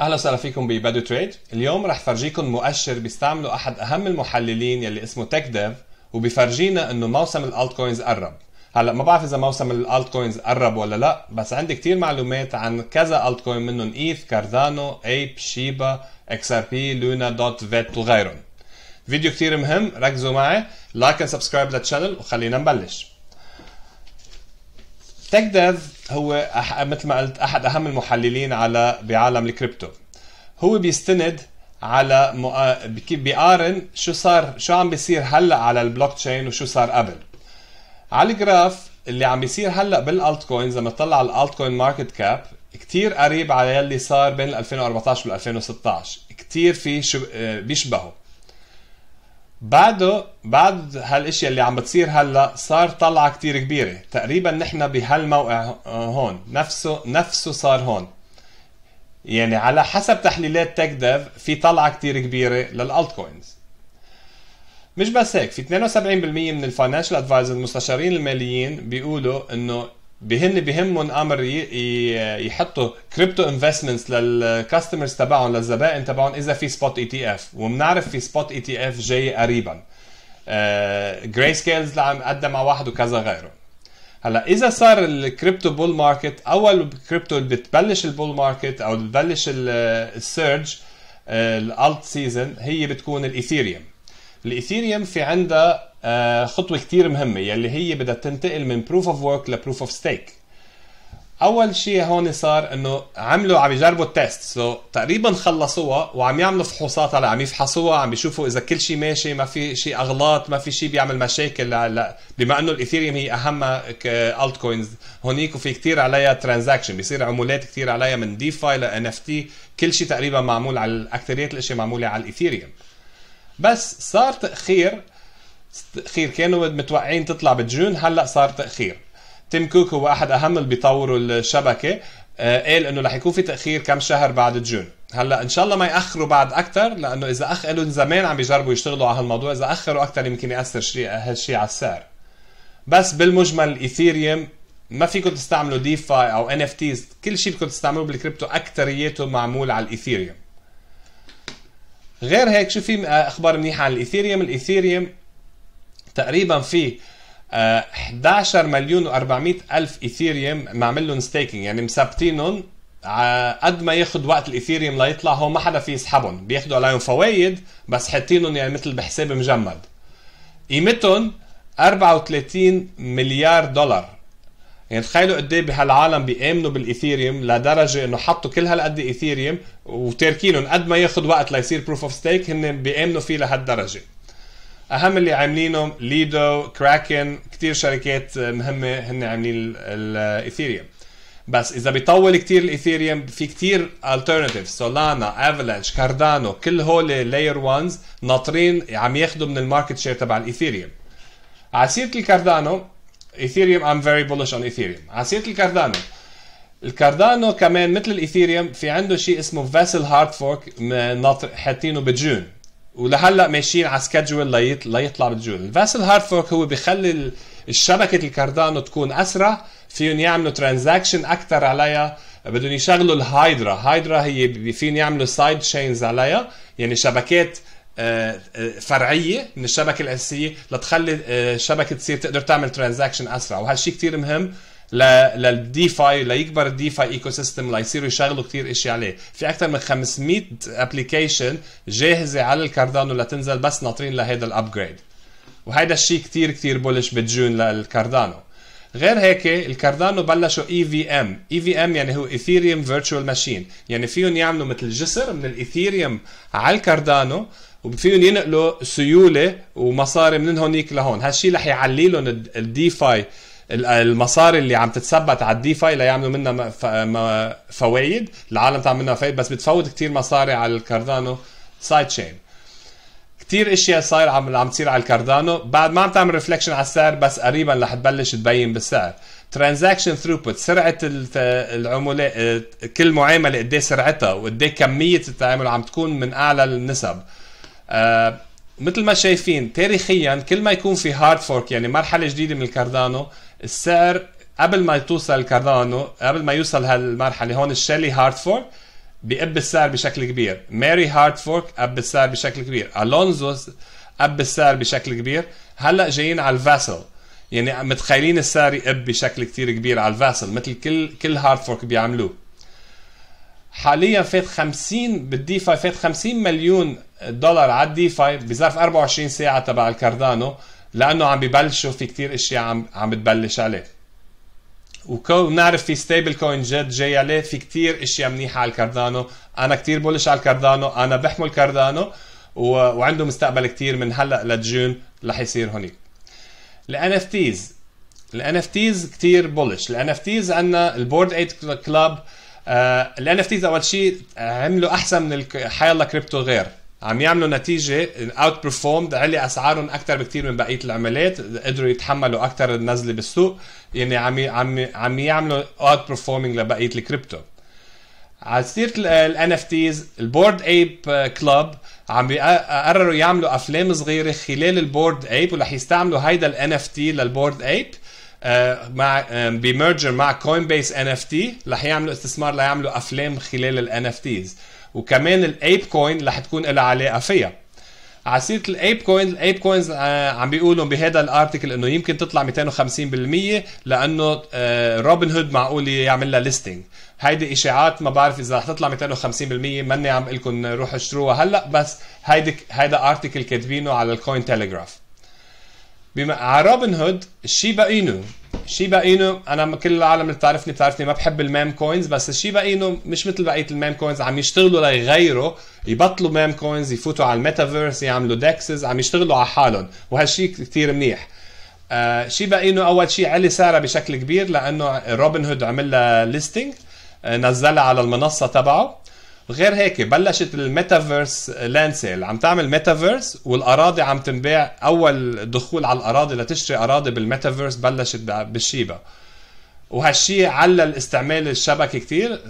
اهلا وسهلا فيكم ببدو تريد اليوم رح فرجيكم مؤشر بيستعمله احد اهم المحللين يلي اسمه تك ديف وبيفرجينا انه موسم الالت كوينز قرب هلا ما بعرف اذا موسم الالت كوينز قرب ولا لا بس عندي كتير معلومات عن كذا الت كوين منهم ايث كاردانو ايب شيبا اكس ار بي لونا دوت فيت وغيرهم فيديو كتير مهم ركزوا معي لايك اند سبسكرايب للشانل وخلينا نبلش تك ديف هو مثل ما قلت احد اهم المحللين على بعالم الكريبتو هو بيستند على مؤ... بيقارن شو صار شو عم بيصير هلا على البلوك تشين وشو صار قبل على الجراف اللي عم بيصير هلا بالالت كوينز لما تطلع على الالت كوين ماركت كاب كتير قريب على اللي صار بين 2014 و 2016 كتير في شو آه، بيشبهه بعده بعد هالاشياء اللي عم بتصير هلا صار طلعه كتير كبيره تقريبا نحن بهالموقع هون نفسه نفسه صار هون يعني على حسب تحليلات تك ديف في طلعه كتير كبيره للالت كوينز مش بس هيك في 72% من الفاينانشال ادفايزر المستشارين الماليين بيقولوا انه بهن بهمهم امر يحطوا كريبتو انفستمنتس للكاستمرز تبعهم للزبائن تبعهم اذا في سبوت اي تي اف وبنعرف في سبوت اي تي اف جاي قريبا جراي آه، سكيلز عم قدم مع واحد وكذا غيره هلا اذا صار الكريبتو بول ماركت اول كريبتو اللي بتبلش البول ماركت او بتبلش السيرج الالت سيزون هي بتكون الايثيريوم الايثيريوم في عندها آه، خطوه كثير مهمه يلي هي بدها تنتقل من بروف اوف ورك لبروف اوف ستيك اول شيء هون صار انه عملوا عم يجربوا التيست سو so, تقريبا خلصوها وعم يعملوا فحوصات على عم يفحصوها عم بيشوفوا اذا كل شيء ماشي ما في شيء اغلاط ما في شيء بيعمل مشاكل لا بما انه الايثيريوم هي اهم الت كوينز هونيك وفي كثير عليها ترانزاكشن بيصير عمولات كثير عليها من ديفاي لان اف تي كل شيء تقريبا معمول على اكثريه الاشياء معموله على الايثيريوم بس صار تاخير تاخير كانوا متوقعين تطلع بجون هلا صار تاخير تيم كوك هو احد اهم اللي بيطوروا الشبكه آه، قال انه رح يكون في تاخير كم شهر بعد جون هلا ان شاء الله ما ياخروا بعد اكثر لانه اذا اخ قالوا زمان عم يجربوا يشتغلوا على هالموضوع اذا اخروا اكثر يمكن ياثر شيء هالشيء على السعر بس بالمجمل الايثيريوم ما فيكم تستعملوا ديفاي او ان اف تيز كل شيء بدكم تستعملوه بالكريبتو اكثريته معمول على الايثيريوم غير هيك شو في آه، اخبار منيحه عن الايثيريوم الايثيريوم تقريبا في 11 آه، مليون و400 الف ايثيريوم معمل لهم ستيكينج يعني مثبتينهم آه، قد ما ياخذ وقت الايثيريوم ليطلع هو ما حدا في يسحبهم بياخذوا عليهم فوايد بس حاطينهم يعني مثل بحساب مجمد قيمتهم 34 مليار دولار يعني تخيلوا قد ايه بهالعالم بيامنوا بالايثيريوم لدرجه انه حطوا كل هالقد ايثيريوم وتركينهم قد ما ياخذ وقت ليصير بروف اوف ستيك هن بيامنوا فيه لهالدرجه اهم اللي عاملينه ليدو كراكن كثير شركات آه، مهمه هن عاملين الايثيريوم آه، بس اذا بيطول كثير الايثيريوم في كثير alternatives سولانا افلانش كاردانو كل هول لاير 1 ناطرين عم ياخذوا من الماركت شير تبع الايثيريوم على سيره الكاردانو ايثيريوم ام فيري بولش اون ايثيريوم على سيره الكاردانو الكاردانو كمان مثل الايثيريوم في عنده شيء اسمه فاسل هارد فورك ناطر حاطينه بجون ولهلا ماشيين على سكجول ليط... ليطلع بالجول الفاسل فورك هو بخلي الشبكه الكاردانو تكون اسرع فيهم يعملوا ترانزاكشن اكثر عليها بدهم يشغلوا الهايدرا هايدرا هي فين يعملوا سايد تشينز عليها يعني شبكات آه، آه، فرعيه من الشبكه الاساسيه لتخلي الشبكه آه، تصير تقدر تعمل ترانزاكشن اسرع وهالشيء كثير مهم للديفاي ليكبر الديفاي ايكو سيستم ليصيروا يشغلوا كثير اشي عليه في اكثر من 500 ابلكيشن جاهزه على الكاردانو لتنزل بس ناطرين لهيدا الابجريد وهيدا الشيء كثير كثير بولش بجون للكاردانو غير هيك الكاردانو بلشوا اي في ام اي في ام يعني هو ايثيريوم فيرتشوال ماشين يعني فيهم يعملوا مثل جسر من الايثيريوم على الكاردانو وفيهم ينقلوا سيوله ومصاري من هونيك لهون هالشيء رح يعلي لهم الديفاي المصاري اللي عم تتثبت على الديفاي ليعملوا منها فوايد العالم تعمل منها فوايد بس بتفوت كتير مصاري على الكاردانو سايد تشين كتير اشياء صاير عم عم تصير على الكاردانو بعد ما عم تعمل ريفلكشن على السعر بس قريبا رح تبلش تبين بالسعر ترانزاكشن ثروبوت سرعه العمولات آه، كل معامله قد إيه سرعتها وقد إيه كميه التعامل عم تكون من اعلى النسب آه مثل ما شايفين تاريخيا كل ما يكون في هارد فورك يعني مرحله جديده من الكاردانو السعر قبل ما توصل كاردانو قبل ما يوصل هالمرحله هون الشيلي هارتفورد بقب السعر بشكل كبير ماري هارتفورك قب السعر بشكل كبير الونزو قب السعر بشكل كبير هلا جايين على الفاسل يعني متخيلين السعر يقب بشكل كتير كبير على الفاسل مثل كل كل هارتفورك بيعملوه حاليا فات 50 بالديفاي فات 50 مليون دولار على الديفاي بظرف 24 ساعه تبع الكاردانو لانه عم ببلشوا في كتير اشياء عم عم بتبلش عليه وبنعرف في ستيبل كوين جد جاي عليه في كتير اشياء منيحه على الكاردانو انا كتير بولش على الكاردانو انا بحمل كاردانو و... وعنده مستقبل كتير من هلا لجون رح يصير هونيك الان اف تيز الان اف تيز كثير بولش الان اف تيز عندنا البورد 8 كلاب الان اف تيز اول شيء عملوا احسن من حيالله كريبتو غير عم يعملوا نتيجه اوت برفورمد علي اسعارهم اكثر بكثير من بقيه العملات قدروا يتحملوا اكثر النزله بالسوق يعني عم عم عم يعملوا اوت برفورمينج لبقيه الكريبتو على سيره ال اف تيز البورد ايب كلاب عم قرروا يعملوا افلام صغيره خلال البورد ايب ورح يستعملوا هيدا ال اف تي للبورد ايب آه، مع بيمرجر مع كوين بيس ان اف تي رح يعملوا استثمار ليعملوا افلام خلال الان اف تيز وكمان الايب كوين رح تكون لها علاقه فيها سيرة الايب كوين الايب كوينز عم بيقولوا بهذا الارتكل انه يمكن تطلع 250% لانه روبن آه، هود معقول يعمل لها ليستنج هيدي اشاعات ما بعرف اذا رح تطلع 250% ماني عم لكم روحوا اشتروها هلا بس هيدي هيدا ارتكل كاتبينه على الكوين تيليجراف بما روبن هود الشيبا اينو الشيبا اينو انا كل العالم اللي بتعرفني بتعرفني ما بحب الميم كوينز بس الشيبا اينو مش مثل بقيه الميم كوينز عم يشتغلوا ليغيروا يبطلوا ميم كوينز يفوتوا على الميتافيرس يعملوا دكسز عم يشتغلوا على حالهم وهالشيء كثير منيح آه شيبا اينو اول شيء علي سعرها بشكل كبير لانه روبن هود عمل لها آه، ليستنج نزلها على المنصه تبعه غير هيك بلشت الميتافيرس لاند سيل عم تعمل ميتافيرس والاراضي عم تنباع اول دخول على الاراضي لتشتري اراضي بالميتافيرس بلشت بالشيبا وهالشيء علل استعمال الشبكه كثير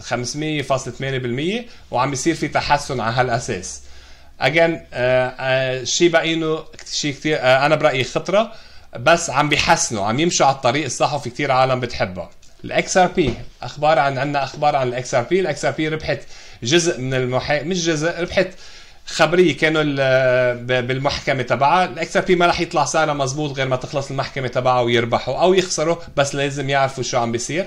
500.8% وعم بيصير في تحسن على هالاساس اجين آه، آه، شيبا اينو شيء كثير آه، انا برايي خطره بس عم بيحسنوا عم يمشوا على الطريق الصح وفي كثير عالم بتحبها الاكس ار بي اخبار عن عندنا اخبار عن الاكس ار بي الاكس ار بي ربحت جزء من المحا مش جزء ربحت خبريه كانوا بالمحكمه تبعها الاكثر بي ما رح يطلع سعرها مزبوط غير ما تخلص المحكمه تبعها ويربحوا او يخسروا بس لازم يعرفوا شو عم بيصير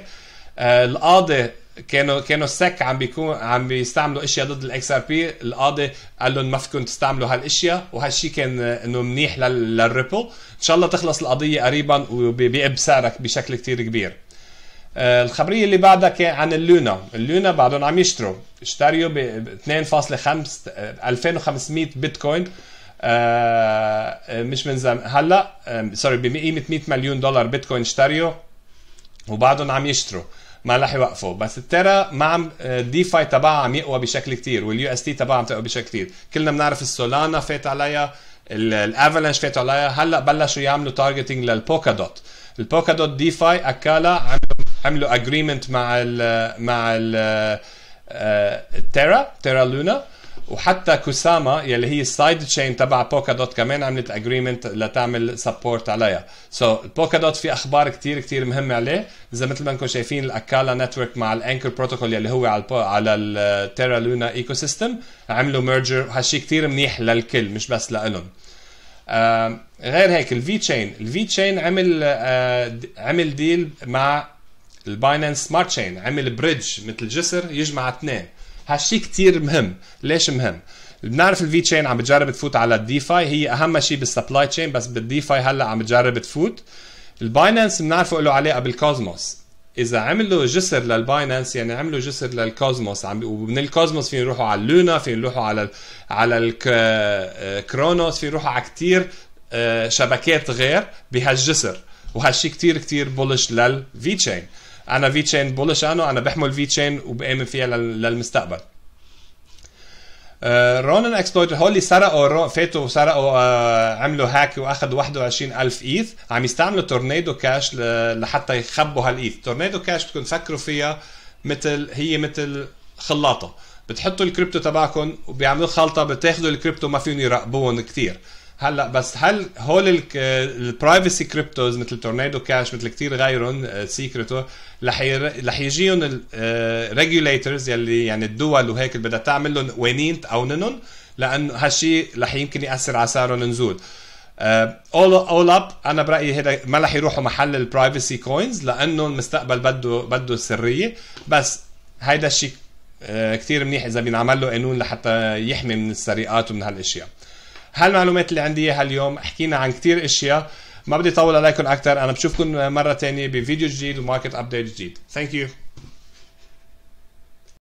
آه، القاضي كانوا كانوا السك عم بيكون عم بيستعملوا اشياء ضد الاكس ار بي القاضي قال لهم ما فيكم تستعملوا هالاشياء وهالشيء كان انه منيح للريبل ان شاء الله تخلص القضيه قريبا وبيقب سعرك بشكل كتير كبير آه، الخبريه اللي بعدها كان عن اللونا اللونا بعدهم عم يشتروا اشتروا ب 2.5 2500 آه، بيتكوين آه، مش من زمان هلا سوري بقيمه 100 مليون دولار بيتكوين اشتروا وبعدهم عم يشتروا ما رح يوقفوا بس الترا ما عم الديفاي تبعها عم يقوى بشكل كتير واليو اس تي تبعها عم تقوى بشكل كتير كلنا بنعرف السولانا فات عليها الافالانش فات عليها هلا بلشوا يعملوا تارجتنج للبوكا دوت البوكا دوت ديفاي اكالا عملوا عملوا اجريمنت مع الـ مع الـ تيرا تيرا لونا وحتى كوساما يلي هي السايد تشين تبع بوكا دوت كمان عملت اجريمنت لتعمل سبورت عليها سو so, البوكا دوت في اخبار كتير كتير مهمه عليه اذا مثل ما انكم شايفين الاكالا نتورك مع الانكر بروتوكول يلي هو على على التيرا لونا ايكو سيستم عملوا ميرجر وهالشي كتير منيح للكل مش بس لالهم غير هيك الفي تشين الفي تشين عمل آه عمل ديل مع الباينانس سمارت تشين عمل بريدج مثل جسر يجمع اثنين هالشيء كثير مهم ليش مهم بنعرف الفي تشين عم بتجرب تفوت على الديفاي هي اهم شيء بالسبلاي تشين بس بالديفاي هلا عم بتجرب تفوت الباينانس بنعرفه له عليه قبل كوزموس اذا عملوا جسر للباينانس يعني عملوا جسر للكوزموس عم ومن الكوزموس فين يروحوا على اللونا فين يروحوا على على الكرونوس آه، فين يروحوا على كثير آه، شبكات غير بهالجسر وهالشي كثير كثير بولش للفي تشين انا في تشين بولش انا انا بحمل في تشين وبامن فيها للمستقبل آه، رونن اكسبلويت هو اللي سرقوا فاتوا وسرقوا آه، عملوا هاك واخذوا 21000 ايث عم يستعملوا تورنيدو كاش لحتى يخبوا هالايث تورنيدو كاش بدكم تفكروا فيها مثل هي مثل خلاطه بتحطوا الكريبتو تبعكم وبيعملوا خلطه بتاخذوا الكريبتو ما فيهم يراقبوهم كثير هلا بس هل هول البرايفسي آه، كريبتوز مثل تورنيدو كاش مثل كثير غيرهم سيكريتو رح رح يجيهم الريجوليترز آه، يلي يعني الدول وهيك اللي بدها تعمل لهم قوانين تقوننهم لانه هالشيء رح يمكن ياثر على سعرهم نزول اول اول اب انا برايي هذا ما رح يروحوا محل البرايفسي كوينز لانه المستقبل بده بده سريه بس هيدا الشيء آه، كثير منيح اذا بينعمل له قانون لحتى يحمي من السرقات ومن هالاشياء هالمعلومات اللي عندي اياها اليوم حكينا عن كثير اشياء ما بدي اطول عليكم اكثر انا بشوفكم مره ثانيه بفيديو جديد وماركت ابديت جديد ثانك يو